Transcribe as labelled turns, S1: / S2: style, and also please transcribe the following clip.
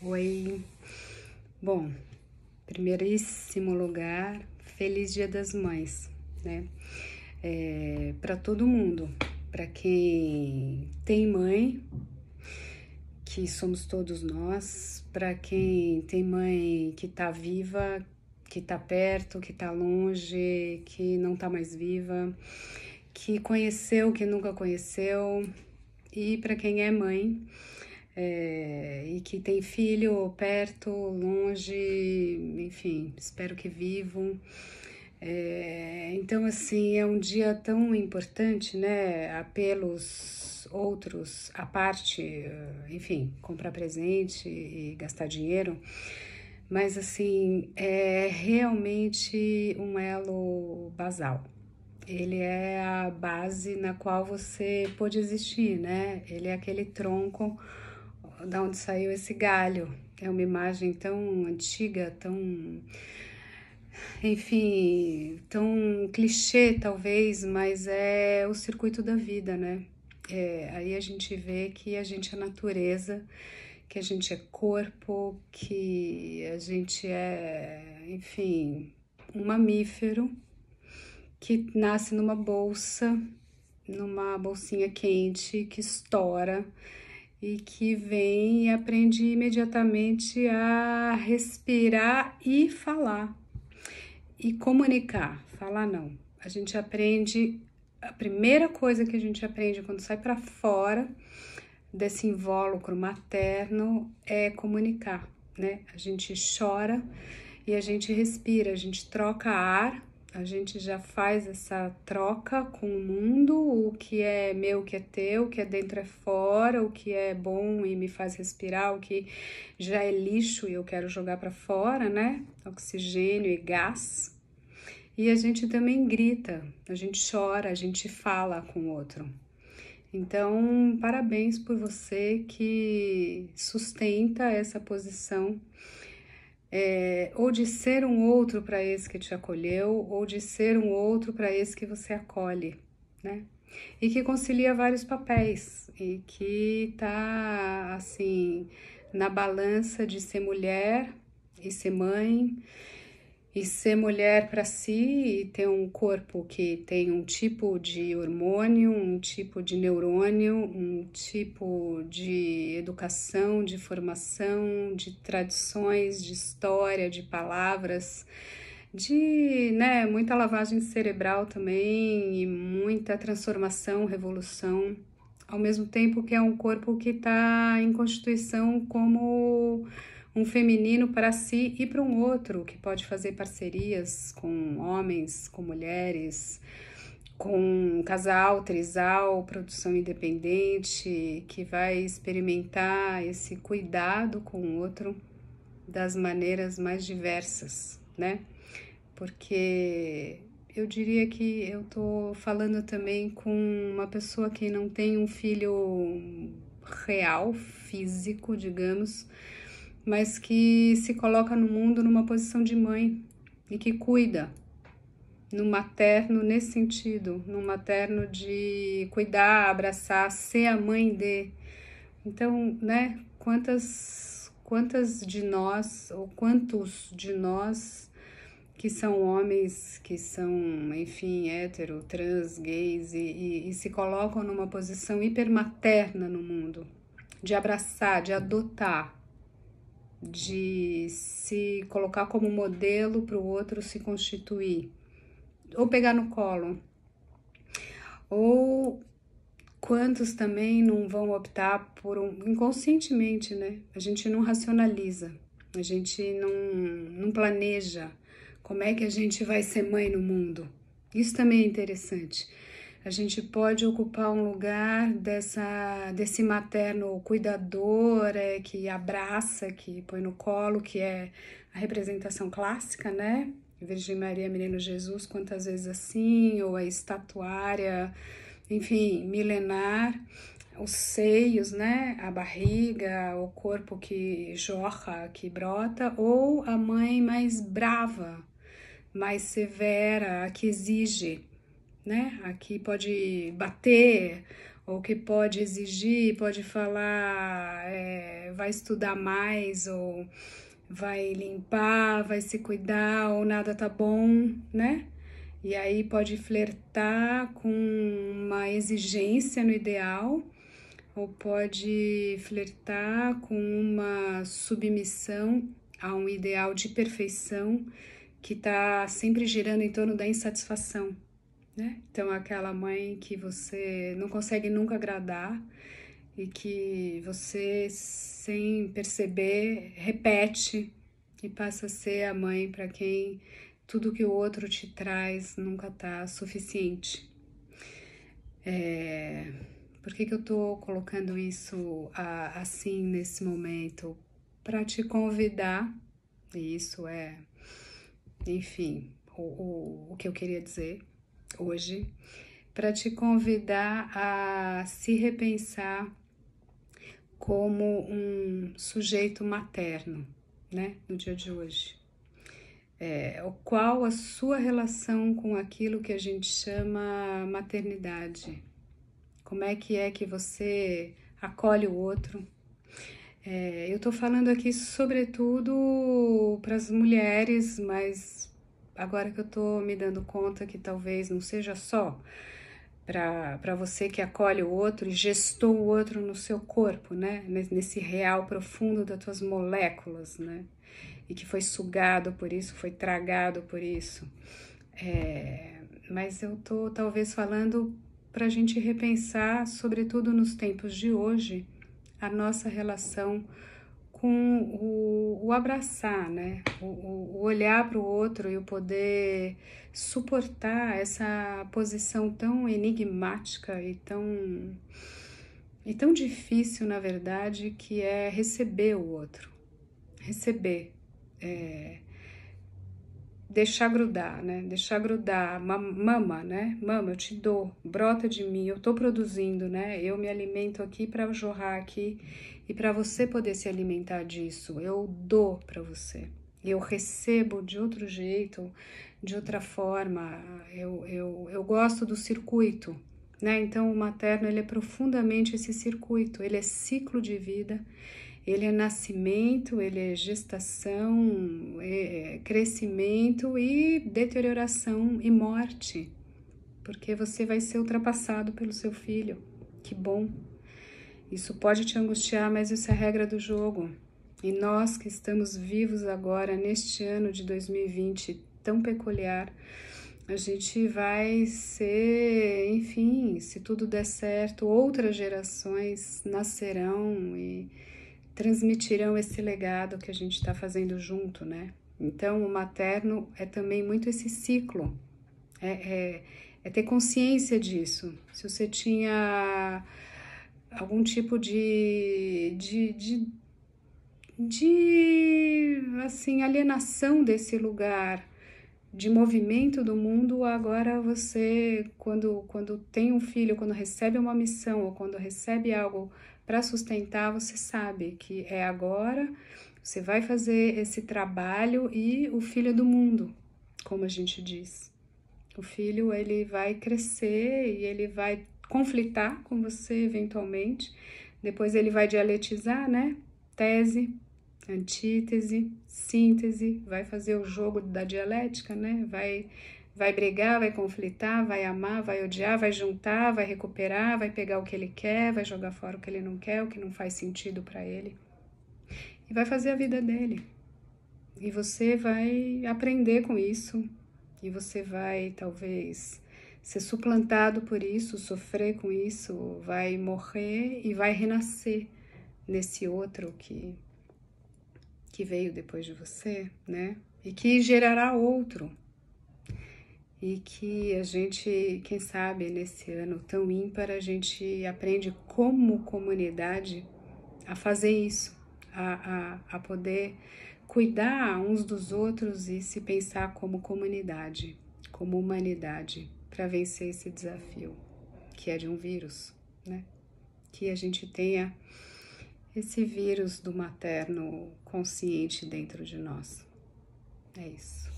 S1: Oi. Bom, primeiríssimo lugar, feliz Dia das Mães, né? É, para todo mundo, para quem tem mãe, que somos todos nós, para quem tem mãe que tá viva, que tá perto, que tá longe, que não tá mais viva, que conheceu, que nunca conheceu, e para quem é mãe, é, e que tem filho perto, longe, enfim, espero que vivo. É, então, assim, é um dia tão importante, né? Apelos outros a parte, eh, enfim, comprar presente e gastar dinheiro, mas, assim, é realmente um elo basal. Ele é a base na qual você pode existir, né? Ele é aquele tronco da onde saiu esse galho. É uma imagem tão antiga, tão enfim, tão clichê talvez, mas é o circuito da vida, né? É, aí a gente vê que a gente é natureza, que a gente é corpo, que a gente é, enfim, um mamífero que nasce numa bolsa, numa bolsinha quente, que estoura e que vem e aprende imediatamente a respirar e falar e comunicar, falar não. A gente aprende a primeira coisa que a gente aprende quando sai para fora desse invólucro materno é comunicar, né? A gente chora e a gente respira, a gente troca ar a gente já faz essa troca com o mundo, o que é meu, o que é teu, o que é dentro é fora, o que é bom e me faz respirar, o que já é lixo e eu quero jogar para fora, né? Oxigênio e gás. E a gente também grita, a gente chora, a gente fala com o outro. Então, parabéns por você que sustenta essa posição é, ou de ser um outro para esse que te acolheu, ou de ser um outro para esse que você acolhe, né? E que concilia vários papéis e que tá assim na balança de ser mulher e ser mãe e ser mulher para si e ter um corpo que tem um tipo de hormônio, um tipo de neurônio, um tipo de educação, de formação, de tradições, de história, de palavras, de né, muita lavagem cerebral também e muita transformação, revolução, ao mesmo tempo que é um corpo que está em constituição como um feminino para si e para um outro, que pode fazer parcerias com homens, com mulheres, com casal, trisal, produção independente, que vai experimentar esse cuidado com o outro das maneiras mais diversas, né? Porque eu diria que eu tô falando também com uma pessoa que não tem um filho real, físico, digamos, mas que se coloca no mundo numa posição de mãe e que cuida no materno nesse sentido, no materno de cuidar, abraçar, ser a mãe de. Então, né, quantas quantas de nós ou quantos de nós que são homens, que são, enfim, hétero, trans, gays e, e, e se colocam numa posição hipermaterna no mundo, de abraçar, de adotar, de se colocar como modelo para o outro se constituir, ou pegar no colo. Ou quantos também não vão optar por um inconscientemente, né? A gente não racionaliza, a gente não, não planeja como é que a gente vai ser mãe no mundo. Isso também é interessante a gente pode ocupar um lugar dessa, desse materno cuidador, é, que abraça, que põe no colo, que é a representação clássica, né? Virgem Maria, Menino Jesus, quantas vezes assim, ou a estatuária, enfim, milenar, os seios, né? A barriga, o corpo que jorra, que brota, ou a mãe mais brava, mais severa, a que exige né? Aqui pode bater, ou que pode exigir, pode falar, é, vai estudar mais, ou vai limpar, vai se cuidar, ou nada tá bom, né? E aí pode flertar com uma exigência no ideal, ou pode flertar com uma submissão a um ideal de perfeição que está sempre girando em torno da insatisfação né? Então, aquela mãe que você não consegue nunca agradar e que você, sem perceber, repete e passa a ser a mãe para quem tudo que o outro te traz nunca tá suficiente. É... Por que, que eu tô colocando isso a, assim nesse momento? Para te convidar, e isso é, enfim, o, o, o que eu queria dizer hoje para te convidar a se repensar como um sujeito materno, né, no dia de hoje. É, qual a sua relação com aquilo que a gente chama maternidade? Como é que é que você acolhe o outro? É, eu estou falando aqui sobretudo para as mulheres, mas agora que eu tô me dando conta que talvez não seja só para você que acolhe o outro e gestou o outro no seu corpo, né? Nesse real profundo das tuas moléculas, né? E que foi sugado por isso, foi tragado por isso. É, mas eu tô talvez falando para a gente repensar, sobretudo nos tempos de hoje, a nossa relação com o, o abraçar, né? O, o olhar para o outro e o poder suportar essa posição tão enigmática e tão e tão difícil, na verdade, que é receber o outro, receber. É, deixar grudar, né? Deixar grudar, mama, né? Mama, eu te dou, brota de mim, eu tô produzindo, né? Eu me alimento aqui para jorrar aqui e para você poder se alimentar disso. Eu dou para você. Eu recebo de outro jeito, de outra forma. Eu, eu, eu gosto do circuito, né? Então o materno ele é profundamente esse circuito, ele é ciclo de vida ele é nascimento, ele é gestação, é, é crescimento e deterioração e morte, porque você vai ser ultrapassado pelo seu filho. Que bom! Isso pode te angustiar, mas isso é regra do jogo. E nós que estamos vivos agora, neste ano de 2020 tão peculiar, a gente vai ser, enfim, se tudo der certo, outras gerações nascerão e transmitirão esse legado que a gente está fazendo junto, né? Então, o materno é também muito esse ciclo, é, é, é ter consciência disso. Se você tinha algum tipo de, de, de, de, assim, alienação desse lugar, de movimento do mundo, agora você, quando, quando tem um filho, quando recebe uma missão ou quando recebe algo para sustentar, você sabe que é agora, você vai fazer esse trabalho e o filho é do mundo, como a gente diz. O filho ele vai crescer e ele vai conflitar com você eventualmente. Depois ele vai dialetizar, né? Tese, antítese, síntese, vai fazer o jogo da dialética, né? Vai Vai brigar, vai conflitar, vai amar, vai odiar, vai juntar, vai recuperar, vai pegar o que ele quer, vai jogar fora o que ele não quer, o que não faz sentido para ele. E vai fazer a vida dele. E você vai aprender com isso. E você vai, talvez, ser suplantado por isso, sofrer com isso, vai morrer e vai renascer nesse outro que, que veio depois de você, né? E que gerará outro e que a gente, quem sabe, nesse ano tão ímpar, a gente aprende como comunidade a fazer isso, a, a, a poder cuidar uns dos outros e se pensar como comunidade, como humanidade, para vencer esse desafio que é de um vírus, né? Que a gente tenha esse vírus do materno consciente dentro de nós. É isso.